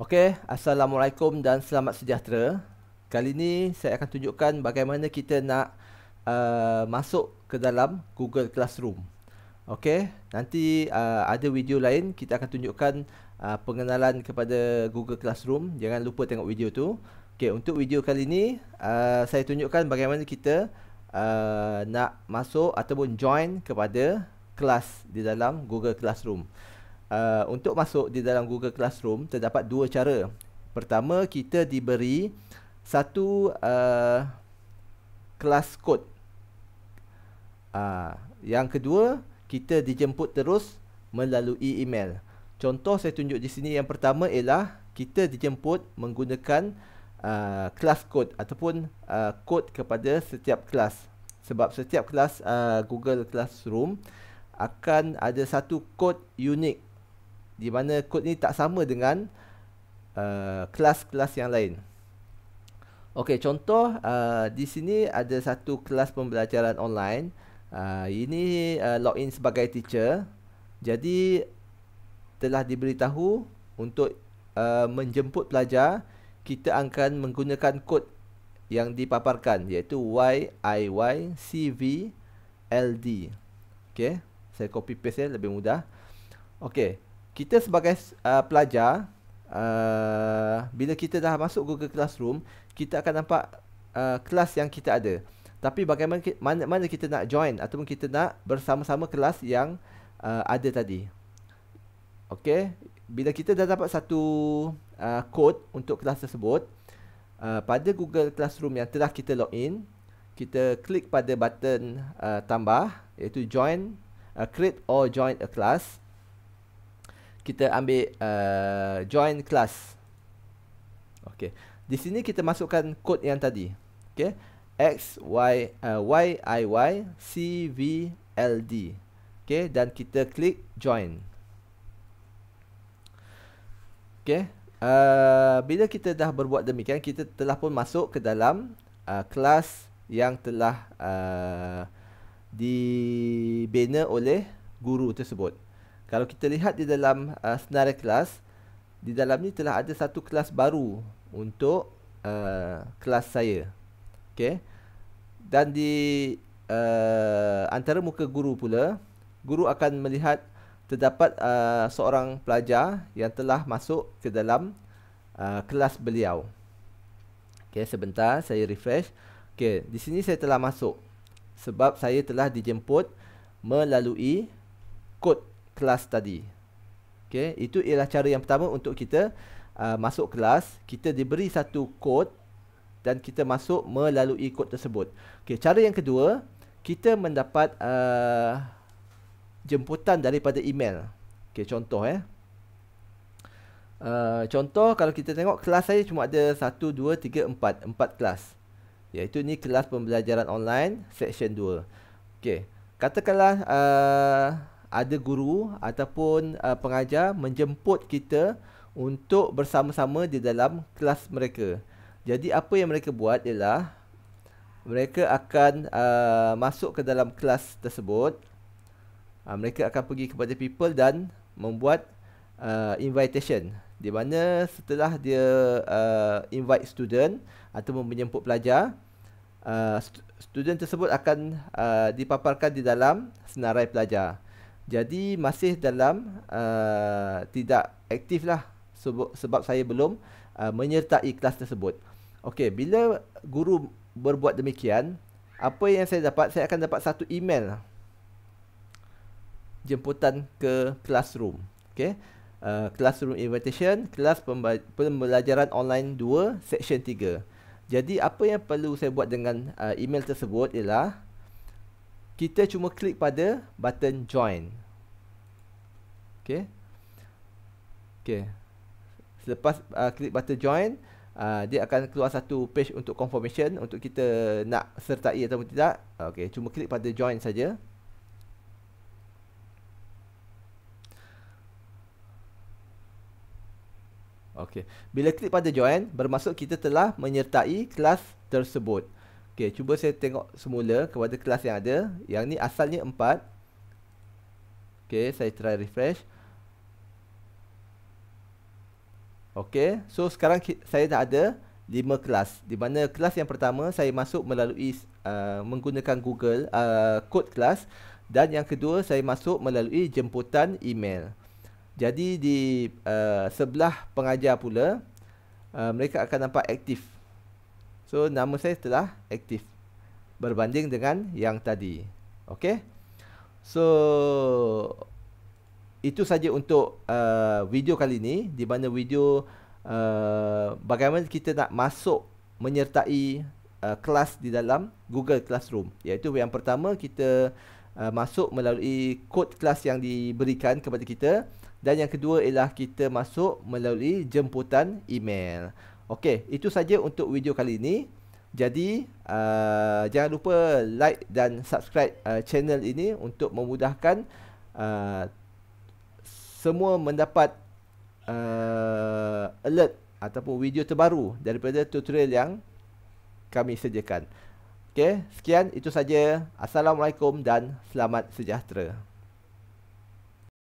Okey, Assalamualaikum dan selamat sejahtera. Kali ini saya akan tunjukkan bagaimana kita nak uh, masuk ke dalam Google Classroom. Okey, nanti uh, ada video lain kita akan tunjukkan uh, pengenalan kepada Google Classroom. Jangan lupa tengok video tu. Okey, untuk video kali ini uh, saya tunjukkan bagaimana kita uh, nak masuk ataupun join kepada kelas di dalam Google Classroom. Uh, untuk masuk di dalam Google Classroom terdapat dua cara. Pertama, kita diberi satu uh, kelas uh, code. Uh, yang kedua, kita dijemput terus melalui email. Contoh saya tunjuk di sini yang pertama ialah kita dijemput menggunakan uh, kelas uh, code ataupun kod uh, kepada setiap kelas. Sebab setiap kelas uh, Google Classroom akan ada satu code unik di mana kod ni tak sama dengan uh, kelas-kelas yang lain. Okey, contoh uh, di sini ada satu kelas pembelajaran online. Uh, ini uh, login sebagai teacher. Jadi telah diberitahu untuk uh, menjemput pelajar, kita akan menggunakan kod yang dipaparkan iaitu YIYCVLD. Okey, saya copy paste ya lebih mudah. Okey kita sebagai uh, pelajar uh, bila kita dah masuk Google Classroom kita akan nampak uh, kelas yang kita ada tapi bagaimana mana mana kita nak join ataupun kita nak bersama-sama kelas yang uh, ada tadi okey bila kita dah dapat satu uh, code untuk kelas tersebut uh, pada Google Classroom yang telah kita log in kita klik pada button uh, tambah iaitu join uh, create or join a class kita ambil uh, join class. Okey. Di sini kita masukkan kod yang tadi. Okey. X Y uh, Y I Y C V L D. Okey dan kita klik join. Okey. Uh, bila kita dah berbuat demikian, kita telah pun masuk ke dalam uh, kelas yang telah uh, dibina oleh guru tersebut. Kalau kita lihat di dalam uh, senarai kelas, di dalam ni telah ada satu kelas baru untuk uh, kelas saya. Okay. Dan di uh, antara muka guru pula, guru akan melihat terdapat uh, seorang pelajar yang telah masuk ke dalam uh, kelas beliau. Okay, sebentar saya refresh. Okay, di sini saya telah masuk sebab saya telah dijemput melalui kod kelas tadi. Okay, itu ialah cara yang pertama untuk kita uh, masuk kelas. Kita diberi satu kod dan kita masuk melalui kod tersebut. Okay, cara yang kedua, kita mendapat uh, jemputan daripada email. Okay, contoh eh. Uh, contoh kalau kita tengok kelas saya cuma ada 1, 2, 3, 4 Empat kelas Iaitu ni kelas pembelajaran online Section 2 Okey Katakanlah uh, ada guru ataupun uh, pengajar menjemput kita untuk bersama-sama di dalam kelas mereka. Jadi apa yang mereka buat ialah mereka akan uh, masuk ke dalam kelas tersebut. Uh, mereka akan pergi kepada people dan membuat uh, invitation di mana setelah dia uh, invite student atau menjemput pelajar uh, student tersebut akan uh, dipaparkan di dalam senarai pelajar. Jadi masih dalam uh, tidak aktif lah sebab saya belum uh, menyertai kelas tersebut. Okey, bila guru berbuat demikian, apa yang saya dapat? Saya akan dapat satu email jemputan ke classroom. Okey, uh, classroom invitation, kelas pembelajaran online 2, section 3. Jadi apa yang perlu saya buat dengan uh, email tersebut ialah kita cuma klik pada button join. Okay Okay Selepas uh, klik button join uh, Dia akan keluar satu page untuk confirmation Untuk kita nak sertai atau tidak Okay, cuma klik pada join saja Okay, bila klik pada join Bermaksud kita telah menyertai kelas tersebut Okay, cuba saya tengok semula kepada kelas yang ada Yang ni asalnya 4 Ok, saya try refresh. Ok, so sekarang saya dah ada 5 kelas. Di mana kelas yang pertama saya masuk melalui uh, menggunakan Google uh, code kelas. Dan yang kedua saya masuk melalui jemputan email. Jadi di uh, sebelah pengajar pula, uh, mereka akan nampak aktif. So nama saya telah aktif. Berbanding dengan yang tadi. Ok. So, itu saja untuk uh, video kali ini di mana video uh, bagaimana kita nak masuk menyertai uh, kelas di dalam Google Classroom iaitu yang pertama kita uh, masuk melalui kod kelas yang diberikan kepada kita dan yang kedua ialah kita masuk melalui jemputan email. Okey, itu saja untuk video kali ini. Jadi, uh, jangan lupa like dan subscribe uh, channel ini untuk memudahkan uh, semua mendapat uh, alert ataupun video terbaru daripada tutorial yang kami sediakan. Okey, sekian itu saja. Assalamualaikum dan selamat sejahtera.